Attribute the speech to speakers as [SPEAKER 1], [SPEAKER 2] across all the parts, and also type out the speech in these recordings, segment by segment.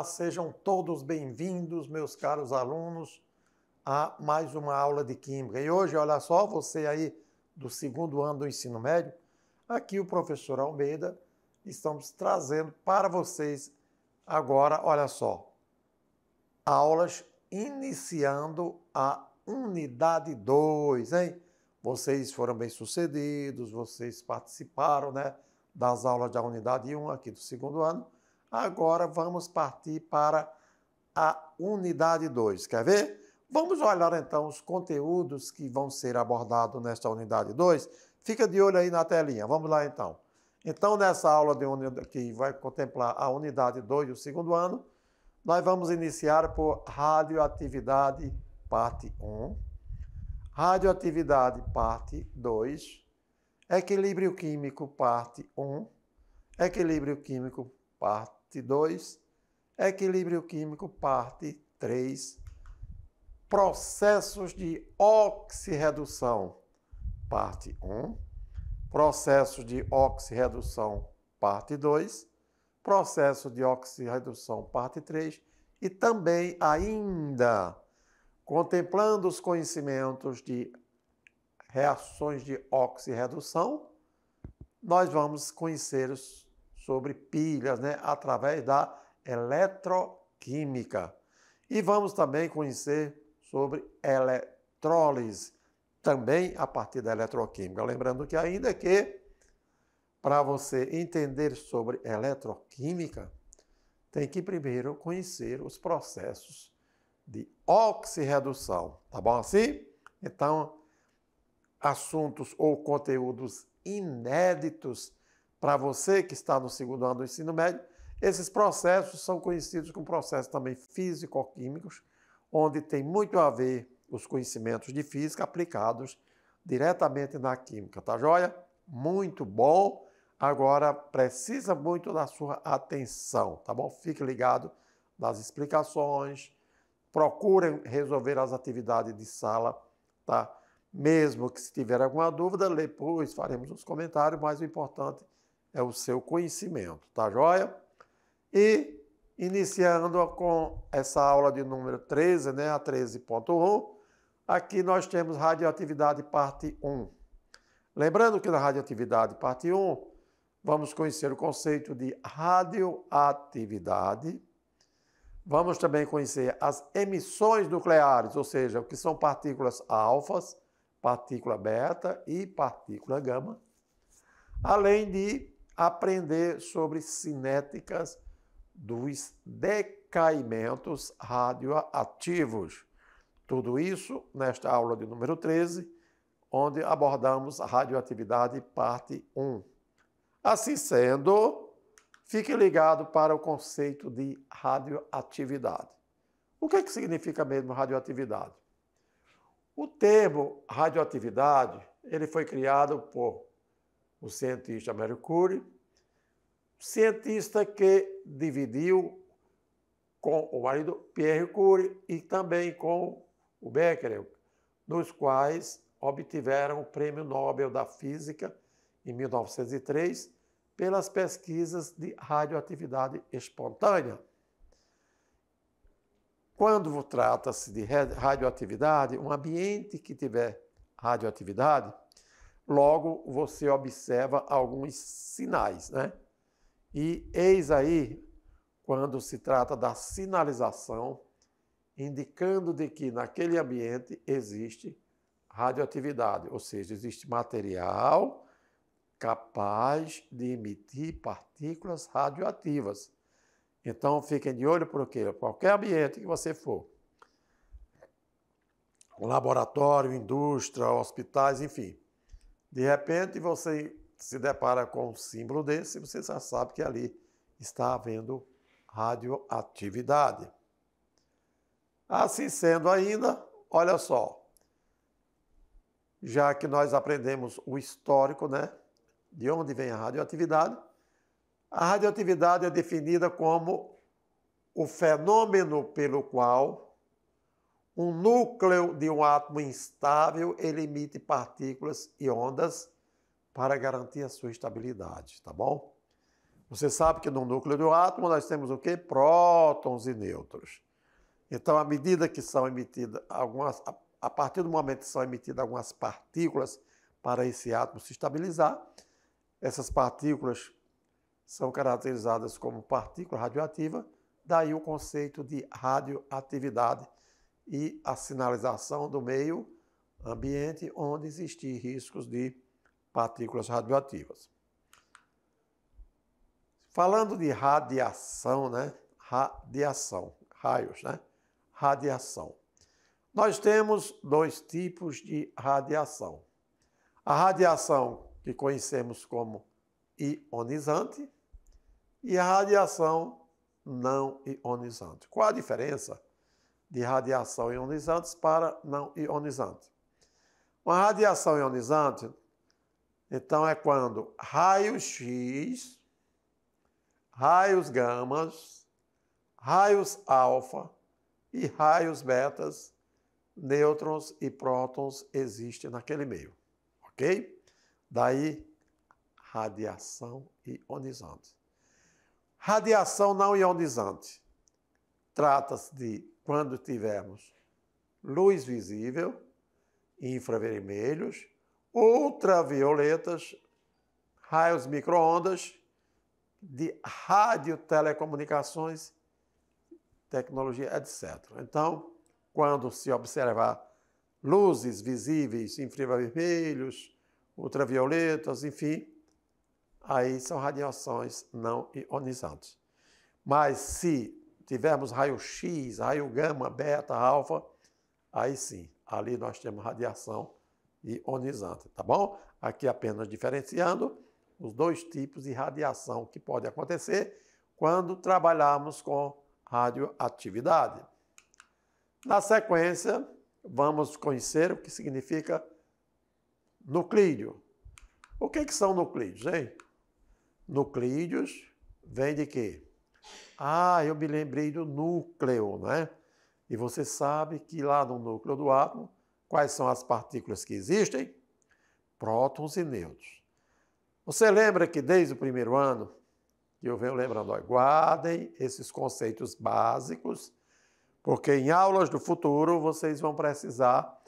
[SPEAKER 1] Olá, sejam todos bem-vindos, meus caros alunos, a mais uma aula de Química. E hoje, olha só, você aí do segundo ano do ensino médio, aqui o professor Almeida, estamos trazendo para vocês agora, olha só, aulas iniciando a unidade 2, hein? Vocês foram bem-sucedidos, vocês participaram, né, das aulas da unidade 1 um aqui do segundo ano Agora vamos partir para a unidade 2. Quer ver? Vamos olhar então os conteúdos que vão ser abordados nesta unidade 2. Fica de olho aí na telinha. Vamos lá então. Então, nessa aula de unidade, que vai contemplar a unidade 2 do segundo ano, nós vamos iniciar por radioatividade, parte 1, radioatividade, parte 2, equilíbrio químico, parte 1, equilíbrio químico, parte parte 2, equilíbrio químico, parte 3, processos de oxirredução, parte 1, processos de oxirredução, parte 2, processo de oxirredução, parte 3, e também ainda contemplando os conhecimentos de reações de oxirredução, nós vamos conhecer os sobre pilhas, né, através da eletroquímica. E vamos também conhecer sobre eletrólise, também a partir da eletroquímica. Lembrando que ainda que para você entender sobre eletroquímica, tem que primeiro conhecer os processos de oxirredução, tá bom assim? Então, assuntos ou conteúdos inéditos para você que está no segundo ano do ensino médio, esses processos são conhecidos como processos também físico-químicos, onde tem muito a ver os conhecimentos de física aplicados diretamente na química, tá joia? Muito bom. Agora precisa muito da sua atenção, tá bom? Fique ligado nas explicações. Procurem resolver as atividades de sala, tá? Mesmo que se tiver alguma dúvida, depois faremos os comentários, mas o importante é o seu conhecimento, tá joia? E iniciando com essa aula de número 13, né, a 13.1, aqui nós temos radioatividade parte 1. Lembrando que na radioatividade parte 1, vamos conhecer o conceito de radioatividade. Vamos também conhecer as emissões nucleares, ou seja, o que são partículas alfas, partícula beta e partícula gama, além de aprender sobre cinéticas dos decaimentos radioativos. Tudo isso nesta aula de número 13, onde abordamos a radioatividade parte 1. Assim sendo, fique ligado para o conceito de radioatividade. O que, é que significa mesmo radioatividade? O termo radioatividade ele foi criado por o cientista Curie, cientista que dividiu com o marido Pierre Curie e também com o Becquerel, dos quais obtiveram o Prêmio Nobel da Física em 1903 pelas pesquisas de radioatividade espontânea. Quando trata-se de radioatividade, um ambiente que tiver radioatividade, logo você observa alguns sinais, né? E eis aí quando se trata da sinalização, indicando de que naquele ambiente existe radioatividade, ou seja, existe material capaz de emitir partículas radioativas. Então fiquem de olho por quê? Qualquer ambiente que você for, laboratório, indústria, hospitais, enfim, de repente você se depara com um símbolo desse, você já sabe que ali está havendo radioatividade. Assim sendo ainda, olha só, já que nós aprendemos o histórico, né, de onde vem a radioatividade, a radioatividade é definida como o fenômeno pelo qual um núcleo de um átomo instável ele emite partículas e ondas para garantir a sua estabilidade, tá bom? Você sabe que no núcleo do átomo nós temos o quê? Prótons e nêutrons. Então, à medida que são emitidas algumas, a partir do momento que são emitidas algumas partículas para esse átomo se estabilizar, essas partículas são caracterizadas como partícula radioativa, daí o conceito de radioatividade e a sinalização do meio ambiente onde existir riscos de partículas radioativas. Falando de radiação, né? Radiação, raios, né? Radiação. Nós temos dois tipos de radiação. A radiação que conhecemos como ionizante e a radiação não ionizante. Qual a diferença? de radiação ionizante para não ionizante. Uma radiação ionizante, então, é quando raios X, raios gamas, raios alfa e raios betas, nêutrons e prótons existem naquele meio, ok? Daí, radiação ionizante. Radiação não ionizante. Trata-se de quando tivermos luz visível, infravermelhos, ultravioletas, raios microondas, de rádio, telecomunicações, tecnologia, etc. Então, quando se observar luzes visíveis, infravermelhos, ultravioletas, enfim, aí são radiações não ionizantes. Mas se tivermos raio-x, raio-gama, beta, alfa, aí sim, ali nós temos radiação ionizante, tá bom? Aqui apenas diferenciando os dois tipos de radiação que pode acontecer quando trabalharmos com radioatividade. Na sequência, vamos conhecer o que significa nuclídeo. O que, que são nuclídeos, hein? Nuclídeos vem de quê? Ah, eu me lembrei do núcleo, né? E você sabe que lá no núcleo do átomo, quais são as partículas que existem? Prótons e nêutrons. Você lembra que desde o primeiro ano, que eu venho lembrando, ó, guardem esses conceitos básicos, porque em aulas do futuro vocês vão precisar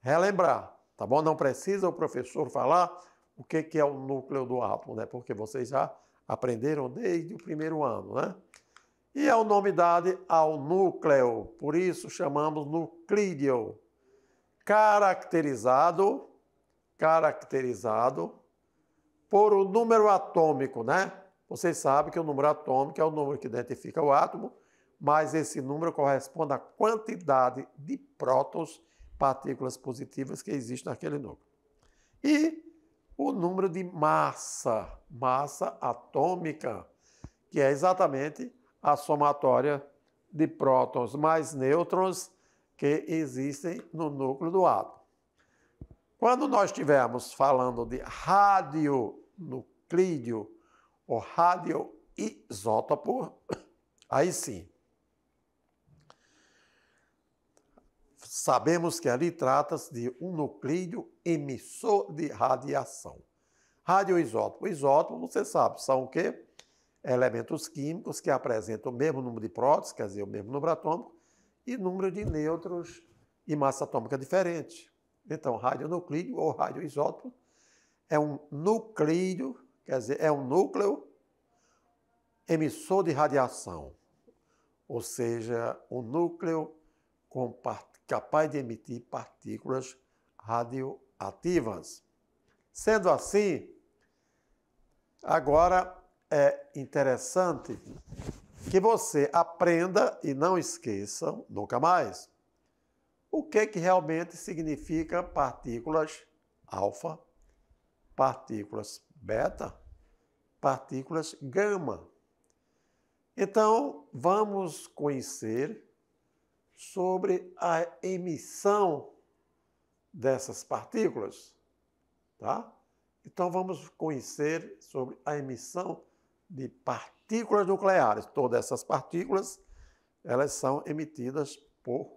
[SPEAKER 1] relembrar, tá bom? Não precisa o professor falar o que é o núcleo do átomo, né? Porque vocês já aprenderam desde o primeiro ano, né? E é o nome dado ao núcleo, por isso chamamos nuclídeo, caracterizado, caracterizado por o um número atômico, né? Vocês sabem que o número atômico é o número que identifica o átomo, mas esse número corresponde à quantidade de prótons, partículas positivas que existem naquele núcleo. E o número de massa, massa atômica, que é exatamente a somatória de prótons mais nêutrons que existem no núcleo do átomo. Quando nós estivermos falando de radionuclídeo ou radioisótopo, aí sim, sabemos que ali trata-se de um nuclídeo emissor de radiação. Radioisótopo. Isótopo, você sabe, são o quê? Elementos químicos que apresentam o mesmo número de prótons, quer dizer, o mesmo número atômico, e número de nêutrons e massa atômica diferente. Então, radionuclídeo ou radioisótopo é um nuclídeo, quer dizer, é um núcleo emissor de radiação, ou seja, um núcleo compartilhado capaz de emitir partículas radioativas. Sendo assim, agora é interessante que você aprenda e não esqueça nunca mais o que, é que realmente significa partículas alfa, partículas beta, partículas gama. Então, vamos conhecer sobre a emissão dessas partículas, tá? Então vamos conhecer sobre a emissão de partículas nucleares. Todas essas partículas, elas são emitidas por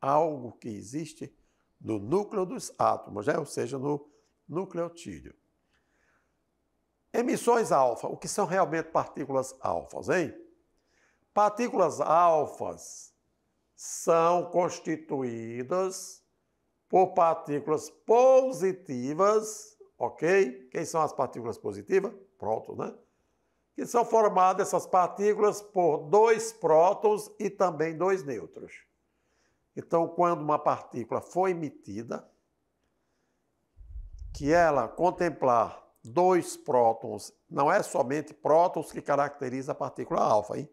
[SPEAKER 1] algo que existe no núcleo dos átomos, né? ou seja, no nucleotídeo. Emissões alfa. O que são realmente partículas alfas, hein? Partículas alfas são constituídas por partículas positivas, ok? Quem são as partículas positivas? Prótons, né? Que são formadas essas partículas por dois prótons e também dois nêutrons. Então, quando uma partícula foi emitida, que ela contemplar dois prótons, não é somente prótons que caracteriza a partícula alfa, hein?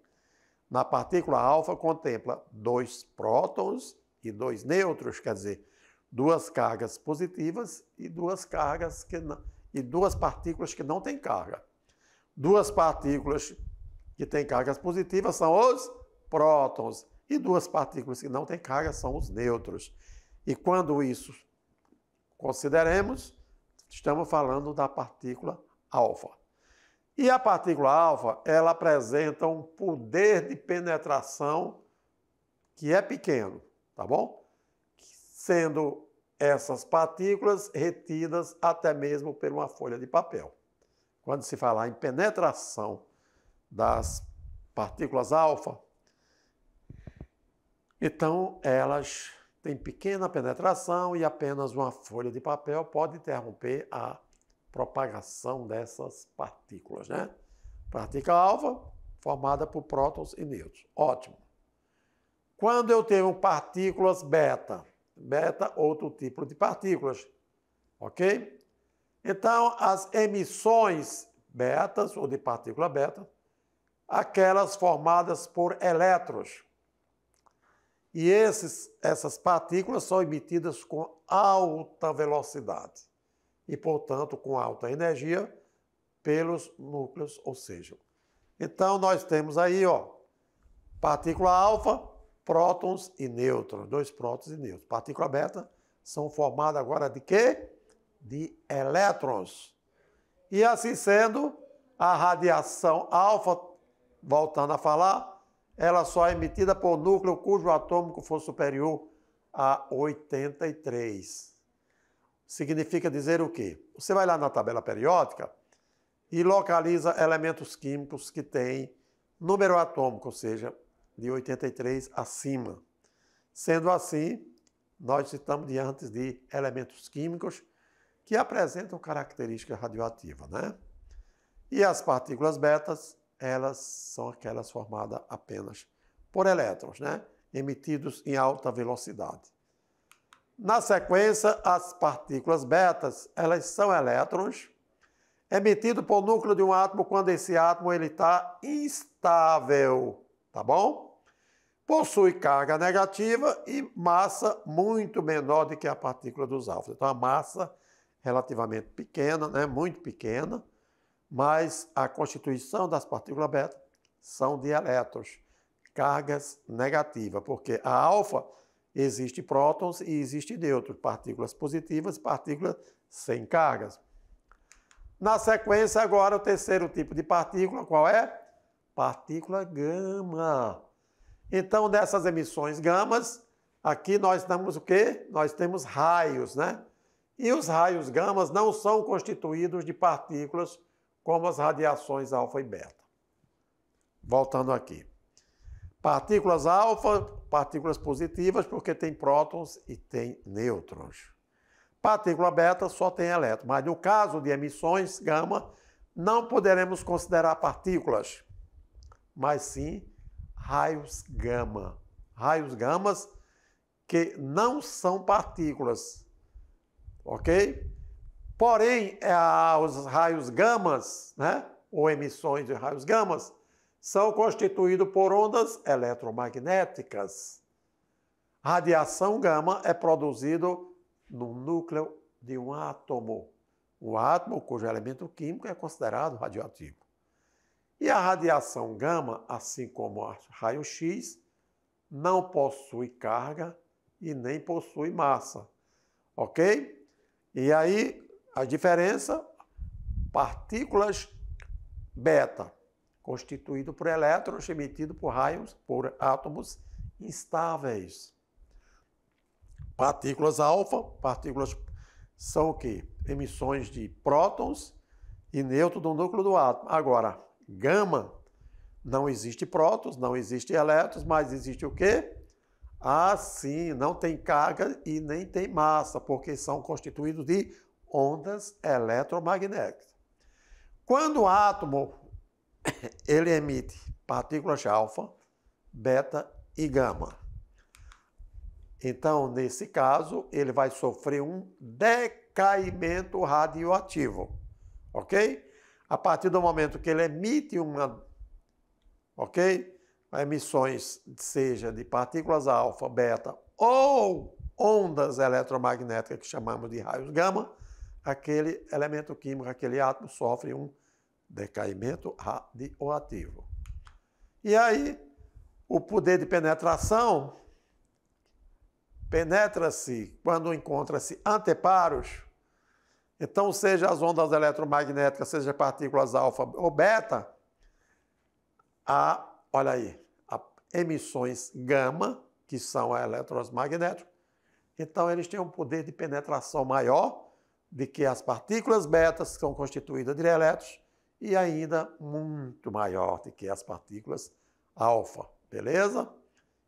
[SPEAKER 1] Na partícula alfa contempla dois prótons e dois nêutrons, quer dizer, duas cargas positivas e duas cargas que não, e duas partículas que não têm carga. Duas partículas que têm cargas positivas são os prótons e duas partículas que não têm carga são os nêutrons. E quando isso consideremos, estamos falando da partícula alfa. E a partícula alfa, ela apresenta um poder de penetração que é pequeno, tá bom? Sendo essas partículas retidas até mesmo por uma folha de papel. Quando se falar em penetração das partículas alfa, então elas têm pequena penetração e apenas uma folha de papel pode interromper a propagação dessas partículas, né? Partícula alfa formada por prótons e nêutrons. Ótimo. Quando eu tenho partículas beta, beta outro tipo de partículas, ok? Então, as emissões betas ou de partícula beta, aquelas formadas por elétrons. E esses, essas partículas são emitidas com alta velocidade e, portanto, com alta energia pelos núcleos, ou seja. Então, nós temos aí, ó, partícula alfa, prótons e nêutrons, dois prótons e nêutrons. Partícula beta são formadas agora de quê? De elétrons. E assim sendo, a radiação alfa, voltando a falar, ela só é emitida por núcleo cujo atômico for superior a 83 significa dizer o quê? Você vai lá na tabela periódica e localiza elementos químicos que têm número atômico, ou seja, de 83 acima. Sendo assim, nós estamos diante de elementos químicos que apresentam característica radioativa, né? E as partículas betas, elas são aquelas formadas apenas por elétrons, né? Emitidos em alta velocidade. Na sequência, as partículas betas, elas são elétrons emitido por núcleo de um átomo quando esse átomo ele está instável, tá bom? Possui carga negativa e massa muito menor do que a partícula dos alfas. Então a massa relativamente pequena, né, muito pequena, mas a constituição das partículas beta são de elétrons, cargas negativas, porque a alfa Existem prótons e existem nêutrons, partículas positivas e partículas sem cargas. Na sequência, agora, o terceiro tipo de partícula, qual é? Partícula gama. Então, dessas emissões gamas, aqui nós temos o quê? Nós temos raios, né? E os raios gamas não são constituídos de partículas como as radiações alfa e beta. Voltando aqui. Partículas alfa partículas positivas porque tem prótons e tem nêutrons. Partícula beta só tem elétrons, mas no caso de emissões gama, não poderemos considerar partículas, mas sim raios gama. Raios gamas que não são partículas, ok? Porém, é os raios gamas, né? ou emissões de raios gamas, são constituídos por ondas eletromagnéticas. Radiação gama é produzido no núcleo de um átomo. O átomo, cujo elemento químico é considerado radioativo. E a radiação gama, assim como a raio-x, não possui carga e nem possui massa. Ok? E aí, a diferença, partículas beta constituído por elétrons emitido por raios, por átomos instáveis. Partículas alfa, partículas são o quê? Emissões de prótons e nêutrons do núcleo do átomo. Agora, gama, não existe prótons, não existe elétrons, mas existe o quê? Ah, sim, não tem carga e nem tem massa, porque são constituídos de ondas eletromagnéticas. Quando o átomo ele emite partículas alfa, beta e gama. Então, nesse caso, ele vai sofrer um decaimento radioativo, ok? A partir do momento que ele emite uma, ok? Emissões, seja de partículas alfa, beta ou ondas eletromagnéticas que chamamos de raios gama, aquele elemento químico, aquele átomo sofre um Decaimento radioativo. E aí, o poder de penetração penetra-se quando encontra-se anteparos. Então, seja as ondas eletromagnéticas, seja partículas alfa ou beta, há, olha aí, há emissões gama, que são elétrons magnéticos. Então, eles têm um poder de penetração maior do que as partículas betas, que são constituídas de elétrons, e ainda muito maior do que as partículas alfa, beleza?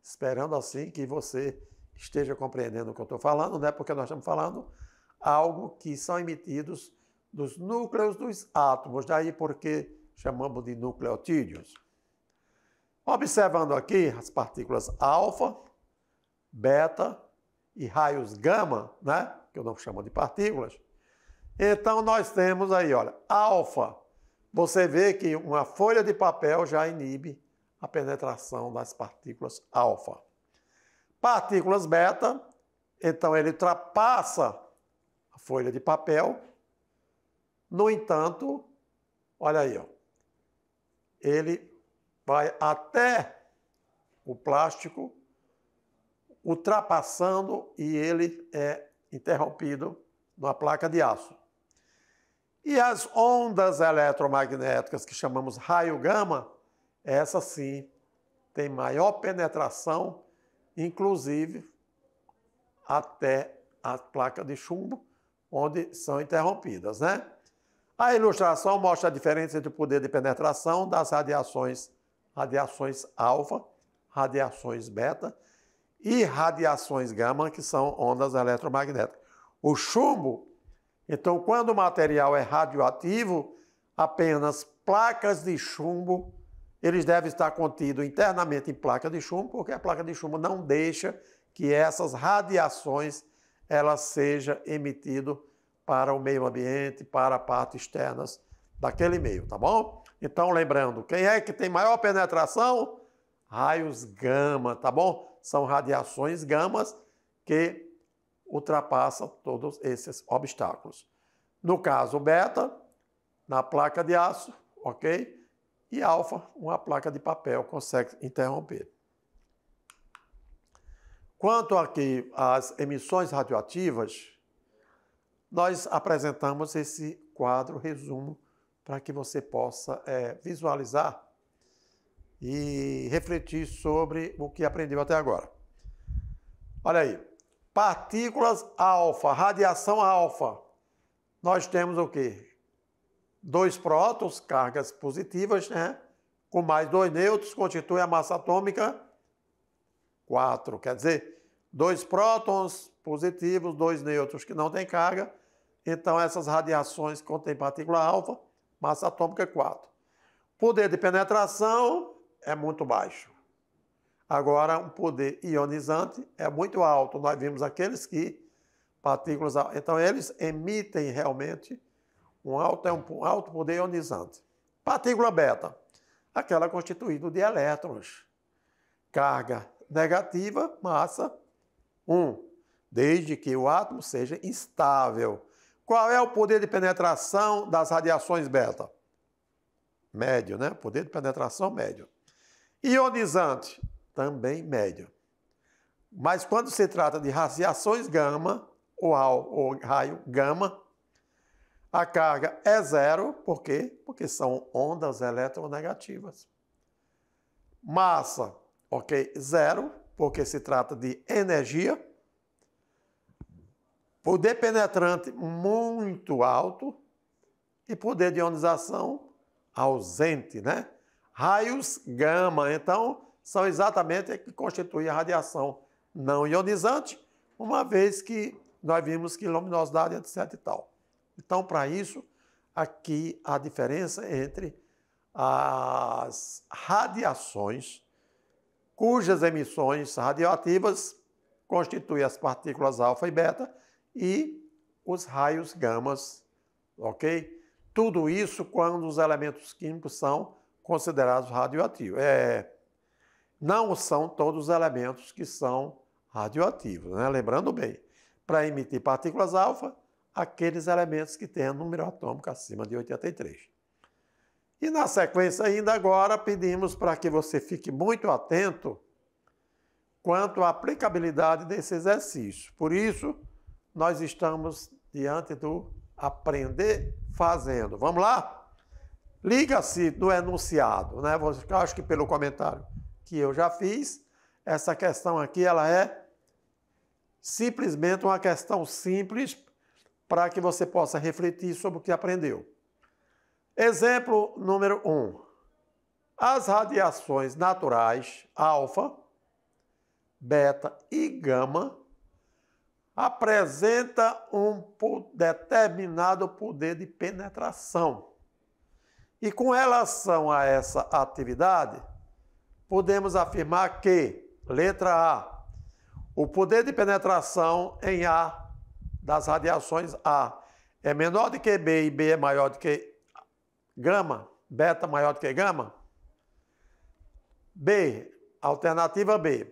[SPEAKER 1] Esperando assim que você esteja compreendendo o que eu estou falando, né? Porque nós estamos falando algo que são emitidos dos núcleos dos átomos, daí porque chamamos de nucleotídeos. Observando aqui as partículas alfa, beta e raios gama, né? Que eu não chamo de partículas. Então nós temos aí, olha, alfa você vê que uma folha de papel já inibe a penetração das partículas alfa. Partículas beta, então ele ultrapassa a folha de papel. No entanto, olha aí, ó, ele vai até o plástico, ultrapassando e ele é interrompido numa placa de aço. E as ondas eletromagnéticas, que chamamos raio gama, essa sim tem maior penetração, inclusive até a placa de chumbo, onde são interrompidas, né? A ilustração mostra a diferença entre o poder de penetração das radiações, radiações alfa, radiações beta e radiações gama, que são ondas eletromagnéticas. O chumbo então, quando o material é radioativo, apenas placas de chumbo, eles devem estar contidos internamente em placa de chumbo, porque a placa de chumbo não deixa que essas radiações elas seja emitido para o meio ambiente, para partes externas daquele meio, tá bom? Então, lembrando, quem é que tem maior penetração? Raios gama, tá bom? São radiações gamas que ultrapassa todos esses obstáculos. No caso, beta, na placa de aço, ok? E alfa, uma placa de papel consegue interromper. Quanto aqui às emissões radioativas, nós apresentamos esse quadro resumo para que você possa é, visualizar e refletir sobre o que aprendeu até agora. Olha aí, Partículas alfa, radiação alfa. Nós temos o quê? Dois prótons, cargas positivas, né? Com mais dois nêutrons, constitui a massa atômica 4. Quer dizer, dois prótons positivos, dois nêutrons que não têm carga. Então, essas radiações contêm partícula alfa, massa atômica 4. Poder de penetração é muito baixo. Agora, um poder ionizante é muito alto. Nós vimos aqueles que partículas, então eles emitem realmente um alto, é um alto poder ionizante. Partícula beta, aquela constituída de elétrons. Carga negativa, massa 1, um, desde que o átomo seja instável. Qual é o poder de penetração das radiações beta? Médio, né? Poder de penetração médio. Ionizante, também médio. Mas quando se trata de radiações gama, ou, ou raio gama, a carga é zero, por quê? Porque são ondas eletronegativas. Massa, ok? Zero, porque se trata de energia. Poder penetrante muito alto e poder de ionização ausente, né? Raios gama, então são exatamente que constituem a radiação não ionizante, uma vez que nós vimos que luminosidade, é etc. e tal. Então, para isso, aqui a diferença entre as radiações, cujas emissões radioativas constituem as partículas alfa e beta, e os raios gamas, ok? Tudo isso quando os elementos químicos são considerados radioativos. É, não são todos os elementos que são radioativos. Né? Lembrando bem, para emitir partículas alfa, aqueles elementos que têm número atômico acima de 83. E na sequência, ainda agora, pedimos para que você fique muito atento quanto à aplicabilidade desse exercício. Por isso, nós estamos diante do aprender fazendo. Vamos lá? Liga-se do enunciado, né? Acho que pelo comentário que eu já fiz. Essa questão aqui ela é simplesmente uma questão simples para que você possa refletir sobre o que aprendeu. Exemplo número 1. Um, as radiações naturais alfa, beta e gama apresenta um determinado poder de penetração. E com relação a essa atividade, podemos afirmar que, letra A, o poder de penetração em A das radiações A é menor do que B e B é maior do que gama, beta maior do que gama? B, alternativa B.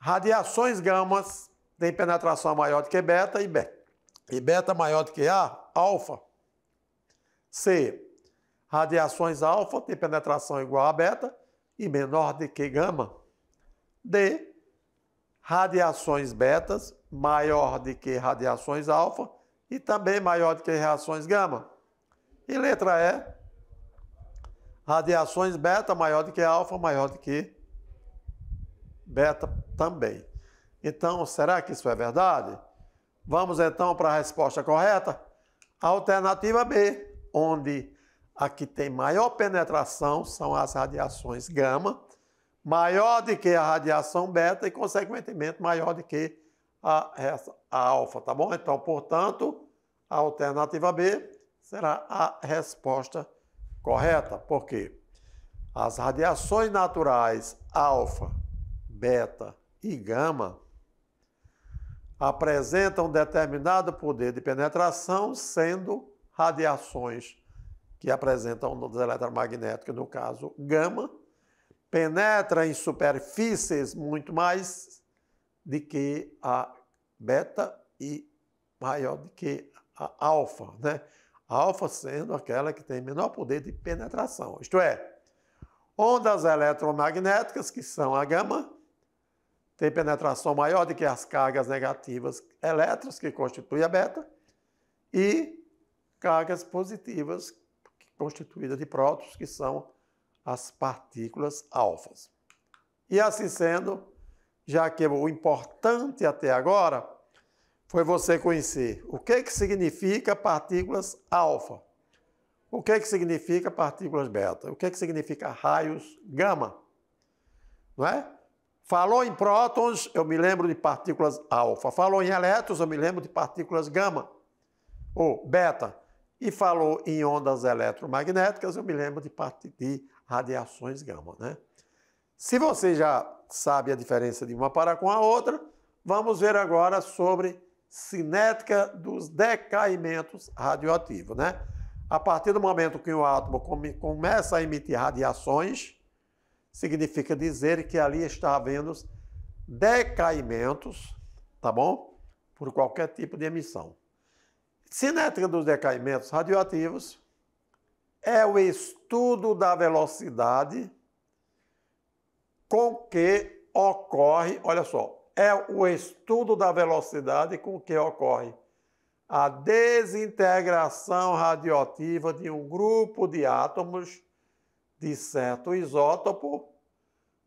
[SPEAKER 1] Radiações gamas têm penetração maior do que beta e beta, e beta maior do que A, alfa. C, radiações alfa têm penetração igual a beta e menor de que gama. D. Radiações betas maior de que radiações alfa e também maior do que reações gama. E letra E. Radiações beta maior do que alfa maior do que beta também. Então, será que isso é verdade? Vamos então para a resposta correta? Alternativa B, onde a que tem maior penetração são as radiações gama, maior do que a radiação beta e, consequentemente, maior do que a, a alfa, tá bom? Então, portanto, a alternativa B será a resposta correta, porque as radiações naturais alfa, beta e gama apresentam determinado poder de penetração, sendo radiações que apresentam ondas eletromagnéticas, no caso gama, penetra em superfícies muito mais do que a beta e maior do que a alfa, né? A alfa sendo aquela que tem menor poder de penetração, isto é, ondas eletromagnéticas, que são a gama, tem penetração maior do que as cargas negativas elétricas, que constituem a beta, e cargas positivas, constituída de prótons, que são as partículas alfas. E assim sendo, já que o importante até agora foi você conhecer o que, é que significa partículas alfa, o que, é que significa partículas beta, o que, é que significa raios gama, não é? Falou em prótons, eu me lembro de partículas alfa. Falou em elétrons, eu me lembro de partículas gama ou beta e falou em ondas eletromagnéticas, eu me lembro de parte de radiações gama, né? Se você já sabe a diferença de uma para com a outra, vamos ver agora sobre cinética dos decaimentos radioativos, né? A partir do momento que o átomo come, começa a emitir radiações, significa dizer que ali está havendo decaimentos, tá bom? Por qualquer tipo de emissão. Cinética dos decaimentos radioativos é o estudo da velocidade com que ocorre, olha só, é o estudo da velocidade com que ocorre a desintegração radioativa de um grupo de átomos de certo isótopo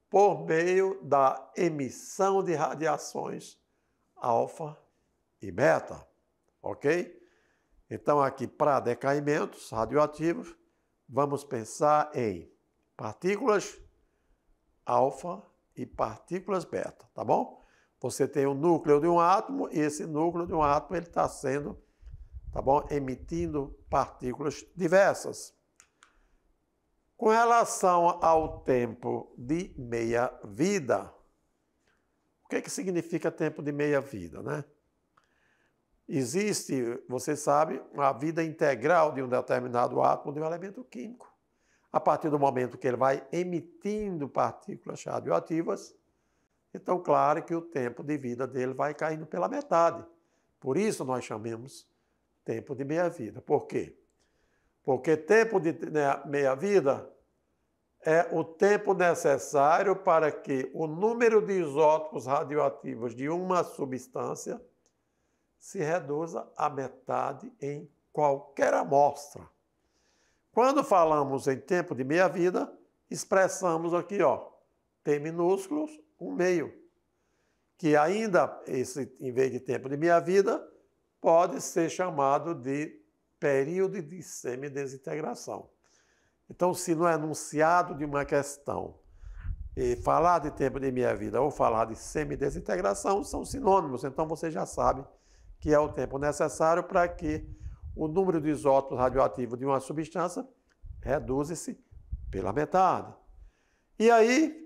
[SPEAKER 1] por meio da emissão de radiações alfa e beta, ok? Então, aqui para decaimentos radioativos, vamos pensar em partículas alfa e partículas beta, tá bom? Você tem o um núcleo de um átomo e esse núcleo de um átomo ele está sendo, tá bom, emitindo partículas diversas. Com relação ao tempo de meia vida, o que, que significa tempo de meia vida, né? Existe, você sabe, a vida integral de um determinado átomo de um elemento químico. A partir do momento que ele vai emitindo partículas radioativas, então, claro que o tempo de vida dele vai caindo pela metade. Por isso nós chamamos tempo de meia-vida. Por quê? Porque tempo de né, meia-vida é o tempo necessário para que o número de isótopos radioativos de uma substância se reduza à metade em qualquer amostra. Quando falamos em tempo de meia-vida, expressamos aqui, ó, T minúsculos, um meio, que ainda, esse, em vez de tempo de meia-vida, pode ser chamado de período de semidesintegração. Então, se no é enunciado de uma questão e falar de tempo de meia-vida ou falar de semidesintegração são sinônimos, então você já sabe que é o tempo necessário para que o número de isótopos radioativos de uma substância reduza-se pela metade. E aí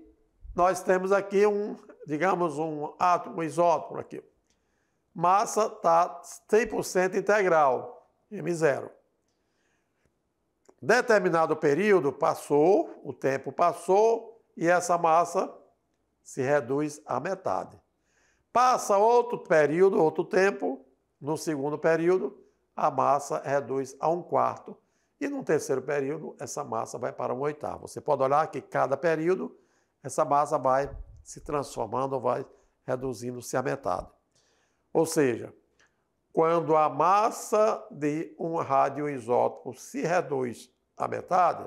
[SPEAKER 1] nós temos aqui um, digamos, um átomo um isótopo aqui. Massa está 100% integral, M0. Determinado período passou, o tempo passou e essa massa se reduz à metade. Passa outro período, outro tempo, no segundo período, a massa reduz a um quarto. E no terceiro período, essa massa vai para um oitavo. Você pode olhar que cada período, essa massa vai se transformando, vai reduzindo-se a metade. Ou seja, quando a massa de um radioisótopo se reduz a metade,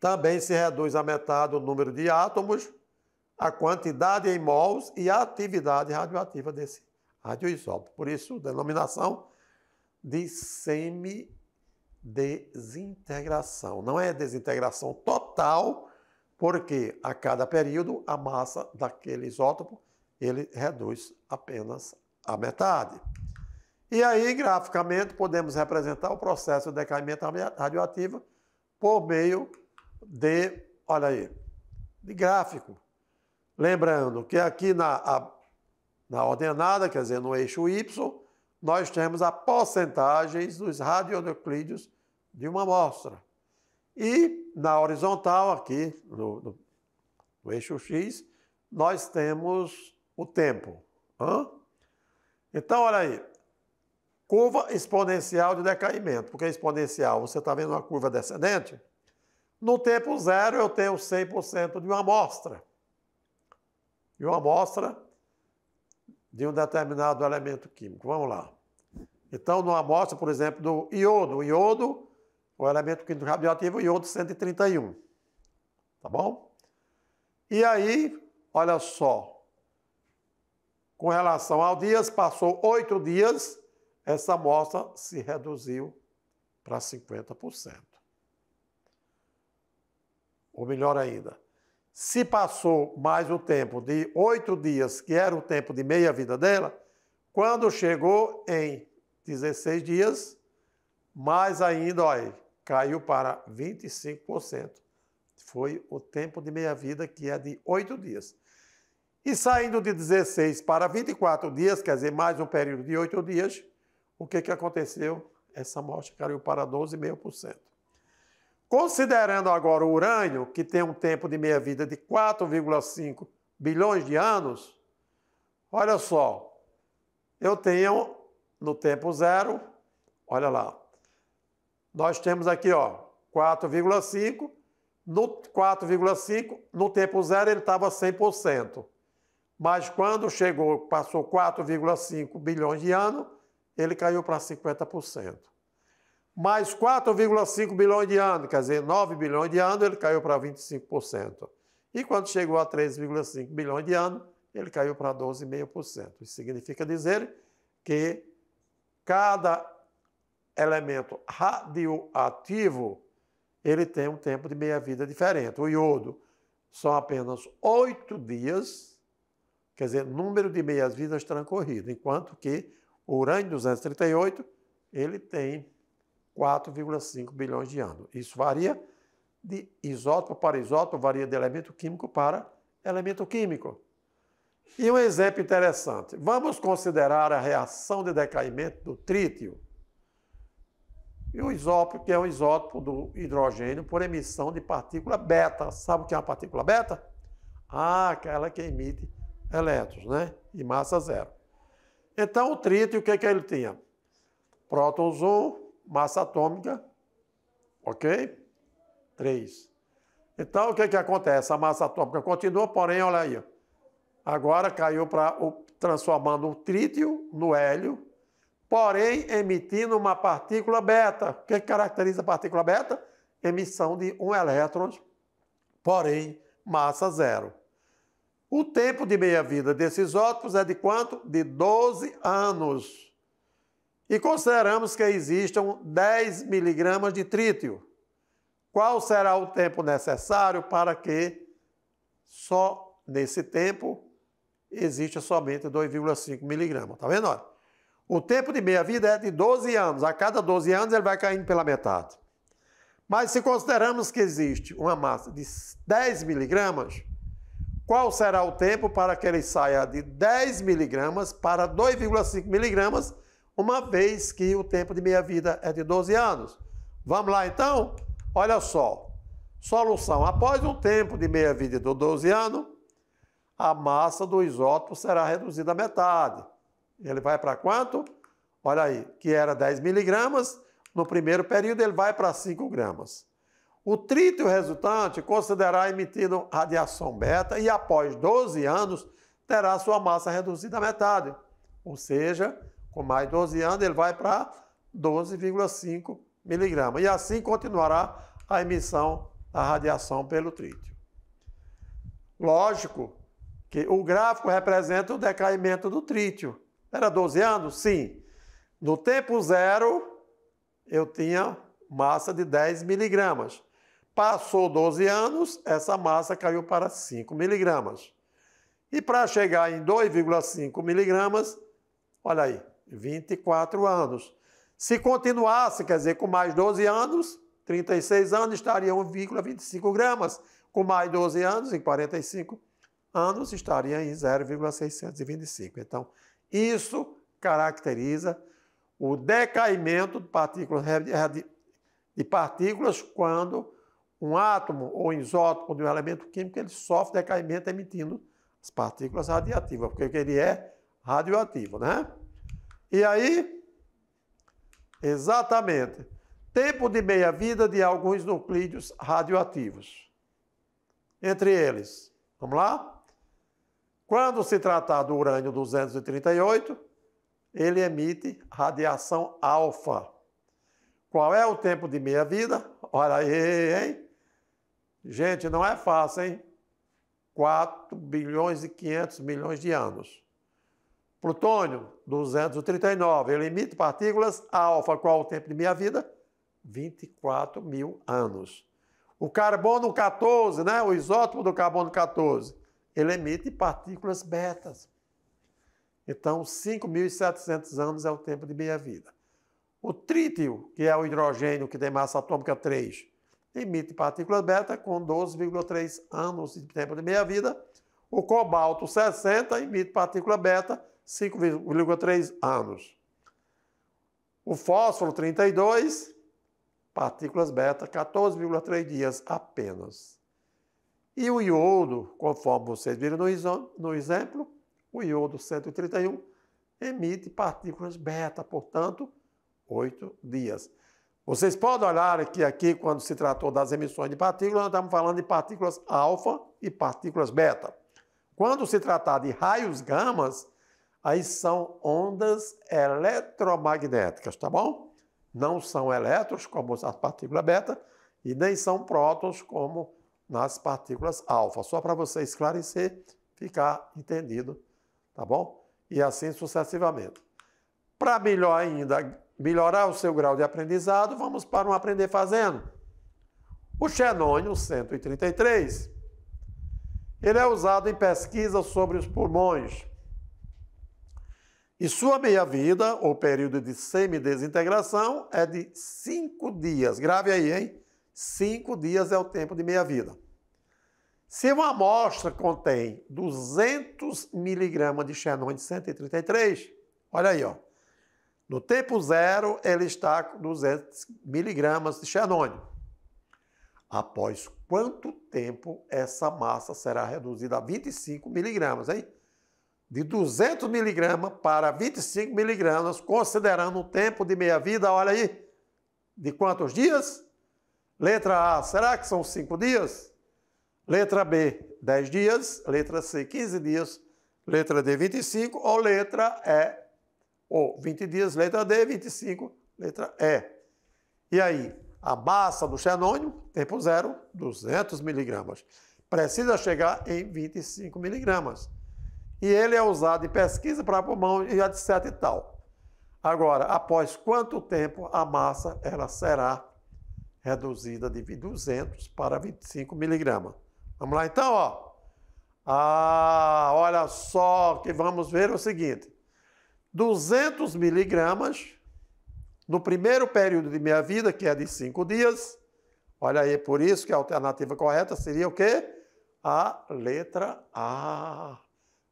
[SPEAKER 1] também se reduz a metade o número de átomos, a quantidade em mols e a atividade radioativa desse radioisótopo. Por isso, denominação de semidesintegração. Não é desintegração total, porque a cada período a massa daquele isótopo ele reduz apenas a metade. E aí, graficamente, podemos representar o processo de decaimento radioativo por meio de, olha aí, de gráfico. Lembrando que aqui na na ordenada, quer dizer, no eixo Y, nós temos a porcentagem dos radionuclídeos de uma amostra. E na horizontal, aqui no, no, no eixo X, nós temos o tempo. Hã? Então, olha aí, curva exponencial de decaimento. Por que exponencial, você está vendo uma curva descendente? No tempo zero, eu tenho 100% de uma amostra. De uma amostra de um determinado elemento químico. Vamos lá. Então, numa amostra, por exemplo, do iodo, o iodo, o elemento químico radioativo, é iodo 131. Tá bom? E aí, olha só. Com relação ao dias, passou oito dias, essa amostra se reduziu para 50%. Ou melhor ainda, se passou mais o tempo de oito dias, que era o tempo de meia vida dela, quando chegou em 16 dias, mais ainda, olha, caiu para 25%. Foi o tempo de meia vida, que é de oito dias. E saindo de 16 para 24 dias, quer dizer, mais um período de oito dias, o que, que aconteceu? Essa morte caiu para 12,5%. Considerando agora o urânio, que tem um tempo de meia-vida de 4,5 bilhões de anos, olha só, eu tenho no tempo zero, olha lá, nós temos aqui, ó, 4,5, no 4,5, no tempo zero ele estava 100%. Mas quando chegou, passou 4,5 bilhões de anos, ele caiu para 50% mais 4,5 bilhões de anos, quer dizer, 9 bilhões de anos, ele caiu para 25%. E quando chegou a 3,5 bilhões de anos, ele caiu para 12,5%. Isso significa dizer que cada elemento radioativo ele tem um tempo de meia-vida diferente. O iodo são apenas oito dias, quer dizer, número de meias-vidas transcorrido, enquanto que o urânio-238 ele tem 4,5 bilhões de anos. Isso varia de isótopo para isótopo, varia de elemento químico para elemento químico. E um exemplo interessante. Vamos considerar a reação de decaimento do trítio. E o isótopo, que é um isótopo do hidrogênio por emissão de partícula beta. Sabe o que é uma partícula beta? Ah, aquela que emite elétrons, né? E massa zero. Então, o trítio, o que, é que ele tinha? Prótons 1, massa atômica, ok? 3. Então, o que, que acontece? A massa atômica continua, porém, olha aí. Agora caiu para transformando o trítio no hélio, porém emitindo uma partícula beta. O que, que caracteriza a partícula beta? Emissão de um elétron, porém massa zero. O tempo de meia-vida desses isótopos é de quanto? De 12 anos e consideramos que existam 10 miligramas de trítio. Qual será o tempo necessário para que só nesse tempo exista somente 2,5 miligramas? Está vendo? Olha? O tempo de meia-vida é de 12 anos. A cada 12 anos ele vai caindo pela metade. Mas se consideramos que existe uma massa de 10 miligramas, qual será o tempo para que ele saia de 10 miligramas para 2,5 miligramas? uma vez que o tempo de meia-vida é de 12 anos. Vamos lá então? Olha só. Solução: após um tempo de meia-vida de 12 anos, a massa do isótopo será reduzida à metade. Ele vai para quanto? Olha aí, que era 10 miligramas, no primeiro período ele vai para 5 gramas. O trítio resultante considerará emitindo radiação beta e após 12 anos terá sua massa reduzida à metade, ou seja, com mais 12 anos, ele vai para 12,5 miligramas. E assim continuará a emissão da radiação pelo trítio. Lógico que o gráfico representa o decaimento do trítio. Era 12 anos? Sim. No tempo zero, eu tinha massa de 10 miligramas. Passou 12 anos, essa massa caiu para 5 miligramas. E para chegar em 2,5 miligramas, olha aí, 24 anos. Se continuasse, quer dizer, com mais 12 anos, 36 anos, estaria 1,25 gramas. Com mais 12 anos, em 45 anos, estaria em 0,625. Então, isso caracteriza o decaimento de partículas, de partículas quando um átomo ou isótopo de um elemento químico ele sofre decaimento emitindo as partículas radiativas, porque ele é radioativo, né? E aí? Exatamente. Tempo de meia-vida de alguns nuclídeos radioativos. Entre eles, vamos lá? Quando se tratar do urânio 238, ele emite radiação alfa. Qual é o tempo de meia-vida? Olha aí, hein? Gente, não é fácil, hein? 4 bilhões e 500 milhões de anos. Plutônio, 239. Ele emite partículas alfa, qual o tempo de meia-vida? 24 mil anos. O carbono 14, né? o isótopo do carbono 14, ele emite partículas betas. Então, 5.700 anos é o tempo de meia-vida. O trítio, que é o hidrogênio que tem massa atômica 3, emite partículas beta com 12,3 anos de tempo de meia-vida. O cobalto 60 emite partícula beta 5,3 anos. O fósforo 32, partículas beta, 14,3 dias apenas. E o iodo, conforme vocês viram no exemplo, o iodo 131 emite partículas beta, portanto, 8 dias. Vocês podem olhar que aqui, quando se tratou das emissões de partículas, nós estamos falando de partículas alfa e partículas beta. Quando se tratar de raios gamas, Aí são ondas eletromagnéticas, tá bom? Não são elétrons, como as partículas beta, e nem são prótons, como nas partículas alfa. Só para você esclarecer, ficar entendido, tá bom? E assim sucessivamente. Para melhor ainda, melhorar o seu grau de aprendizado, vamos para um aprender fazendo. O xenônio 133, ele é usado em pesquisa sobre os pulmões e sua meia-vida, ou período de semidesintegração, é de cinco dias. Grave aí, hein? Cinco dias é o tempo de meia-vida. Se uma amostra contém 200 miligramas de xenon de 133, olha aí, ó. No tempo zero, ele está com 200 miligramas de xenon. Após quanto tempo essa massa será reduzida a 25 miligramas, hein? de 200 miligramas para 25 miligramas, considerando o tempo de meia-vida, olha aí, de quantos dias? Letra A, será que são 5 dias? Letra B, 10 dias. Letra C, 15 dias. Letra D, 25. Ou letra E, ou 20 dias. Letra D, 25. Letra E. E aí, a massa do xenônio, tempo zero, 200 miligramas. Precisa chegar em 25 miligramas e ele é usado em pesquisa para pulmão e etc e tal. Agora, após quanto tempo a massa ela será reduzida de 200 para 25 miligramas? Vamos lá então, ó. Ah, olha só que vamos ver o seguinte. 200 miligramas no primeiro período de minha vida, que é de 5 dias. Olha aí, por isso que a alternativa correta seria o quê? A letra A.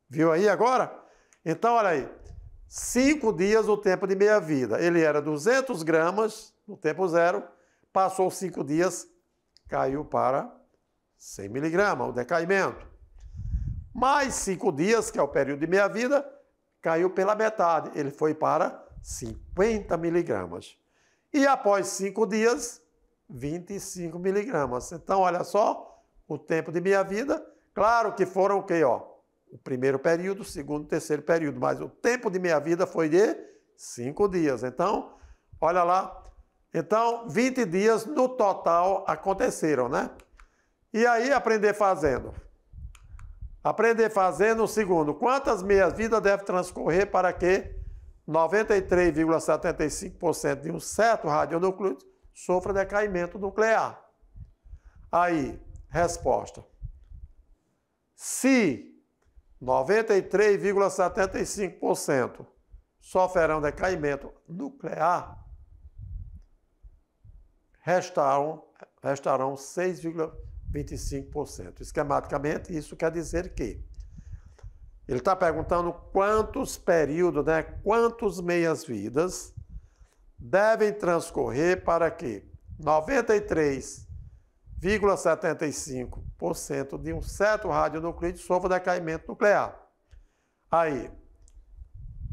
[SPEAKER 1] Viu aí agora? Então, olha aí. Cinco dias o tempo de meia-vida. Ele era 200 gramas no tempo zero, passou cinco dias, caiu para 100 miligramas, o decaimento. Mais cinco dias, que é o período de meia-vida, caiu pela metade, ele foi para 50 miligramas. E após cinco dias, 25 miligramas. Então, olha só o tempo de meia-vida. Claro que foram o okay, quê? Ó, o primeiro período, o segundo, terceiro período, mas o tempo de meia-vida foi de cinco dias. Então, olha lá. Então, 20 dias no total aconteceram, né? E aí, aprender fazendo. Aprender fazendo, o segundo, quantas meias-vidas deve transcorrer para que 93,75% de um certo radionuclide sofra decaimento nuclear? Aí, resposta. Se 93,75% sofrerão decaimento nuclear, restarão, restarão 6,25%. Esquematicamente, isso quer dizer que ele está perguntando quantos períodos, né, quantos meias-vidas devem transcorrer para que 93 0,75% de um certo radionuclide sofre decaimento nuclear. Aí,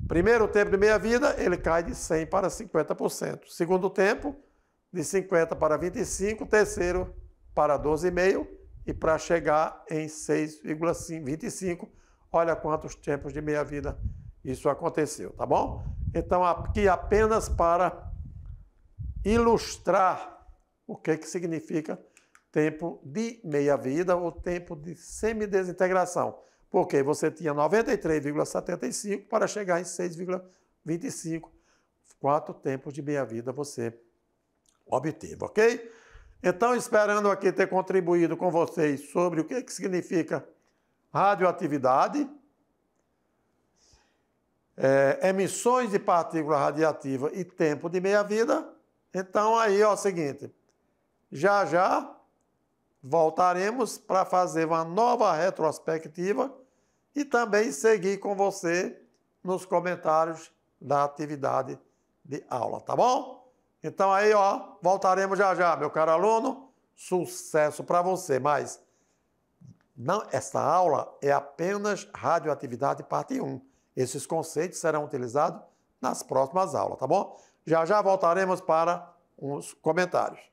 [SPEAKER 1] primeiro tempo de meia-vida, ele cai de 100% para 50%. Segundo tempo, de 50% para 25%, terceiro para 12,5% e para chegar em 6,25%. Olha quantos tempos de meia-vida isso aconteceu, tá bom? Então, aqui apenas para ilustrar o que, que significa tempo de meia-vida ou tempo de semidesintegração, porque você tinha 93,75 para chegar em 6,25. Quatro tempos de meia-vida você obteve, ok? Então, esperando aqui ter contribuído com vocês sobre o que, que significa radioatividade, é, emissões de partícula radiativa e tempo de meia-vida. Então, aí, ó, é o seguinte, já já Voltaremos para fazer uma nova retrospectiva e também seguir com você nos comentários da atividade de aula, tá bom? Então aí, ó, voltaremos já já, meu caro aluno. Sucesso para você, mas não, essa aula é apenas radioatividade parte 1. Esses conceitos serão utilizados nas próximas aulas, tá bom? Já já voltaremos para os comentários.